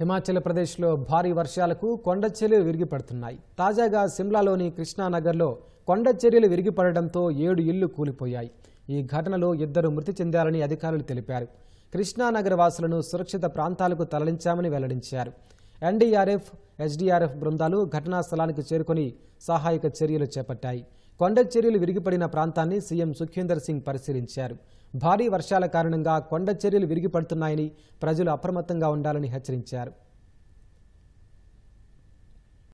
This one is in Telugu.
హిమాచల్ ప్రదేశ్లో భారీ వర్షాలకు కొండ చర్యలు విరిగిపడుతున్నాయి తాజాగా సిమ్లాలోని కృష్ణానగర్లో కొండ చర్యలు విరిగిపడడంతో ఏడు ఇళ్లు కూలిపోయాయి ఈ ఘటనలో ఇద్దరు మృతి చెందారని అధికారులు తెలిపారు కృష్ణానగర్ వాసులను సురక్షిత ప్రాంతాలకు తరలించామని వెల్లడించారు ఎన్డీఆర్ఎఫ్ ఎస్డీఆర్ఎఫ్ బృందాలు ఘటనా స్థలానికి చేరుకుని సహాయక చర్యలు చేపట్టాయి కొండ చర్యలు విరిగిపడిన ప్రాంతాన్ని సీఎం సుఖేందర్ సింగ్ పరిశీలించారు భారీ వర్షాల కారణంగా కొండ చర్యలు విరిగిపడుతున్నాయని ప్రజలు అప్రమత్తంగా ఉండాలని హెచ్చరించారు